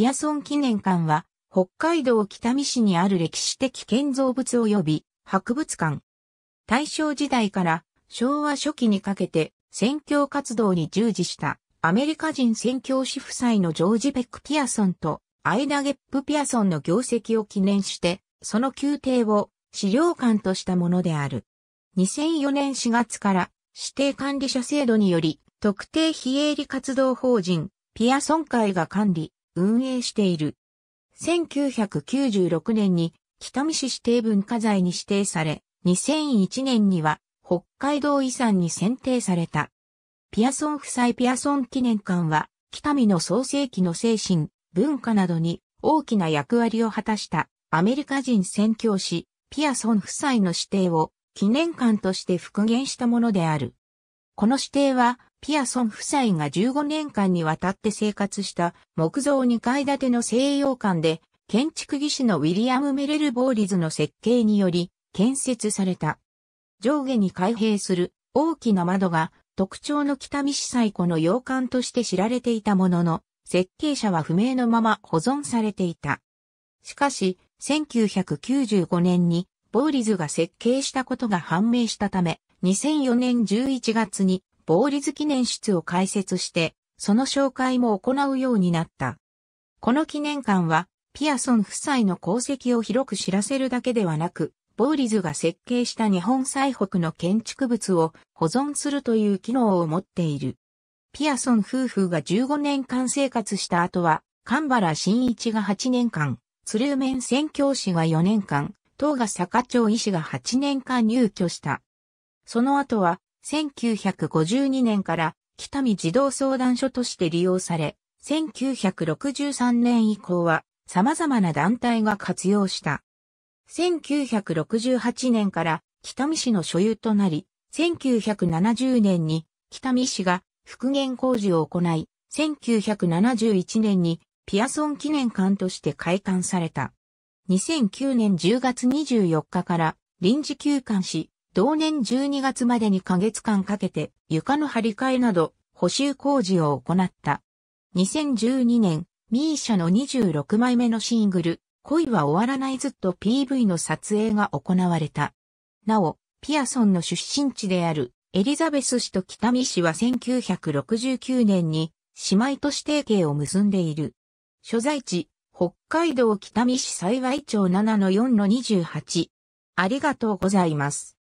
ピアソン記念館は、北海道北見市にある歴史的建造物及び博物館。大正時代から昭和初期にかけて宣教活動に従事したアメリカ人宣教師夫妻のジョージ・ペック・ピアソンとアイダ・ゲップ・ピアソンの業績を記念して、その宮廷を資料館としたものである。2004年4月から指定管理者制度により特定非営利活動法人ピアソン会が管理、運営している。1996年に北見市指定文化財に指定され、2001年には北海道遺産に選定された。ピアソン夫妻ピアソン記念館は、北見の創世期の精神、文化などに大きな役割を果たしたアメリカ人宣教師、ピアソン夫妻の指定を記念館として復元したものである。この指定はピアソン夫妻が15年間にわたって生活した木造2階建ての西洋館で、建築技師のウィリアム・メレル・ボーリズの設計により建設された。上下に開閉する大きな窓が特徴の北見市最古の洋館として知られていたものの、設計者は不明のまま保存されていた。しかし、1995年にボーリズが設計したことが判明したため、2004年11月にボーリズ記念室を開設して、その紹介も行うようになった。この記念館は、ピアソン夫妻の功績を広く知らせるだけではなく、ボーリズが設計した日本最北の建築物を保存するという機能を持っている。ピアソン夫婦が15年間生活した後は、バ原新一が8年間、鶴ルン宣教師が4年間、東賀坂町医師が8年間入居した。その後は、1952年から北見児童相談所として利用され、1963年以降は様々な団体が活用した。1968年から北見市の所有となり、1970年に北見市が復元工事を行い、1971年にピアソン記念館として開館された。2009年10月24日から臨時休館し、同年12月までにヶ月間かけて床の張り替えなど補修工事を行った。2012年、ミーシャの26枚目のシングル、恋は終わらないずっと PV の撮影が行われた。なお、ピアソンの出身地であるエリザベス市と北見市は1969年に姉妹都市提携を結んでいる。所在地、北海道北見市幸町7-4-28。ありがとうございます。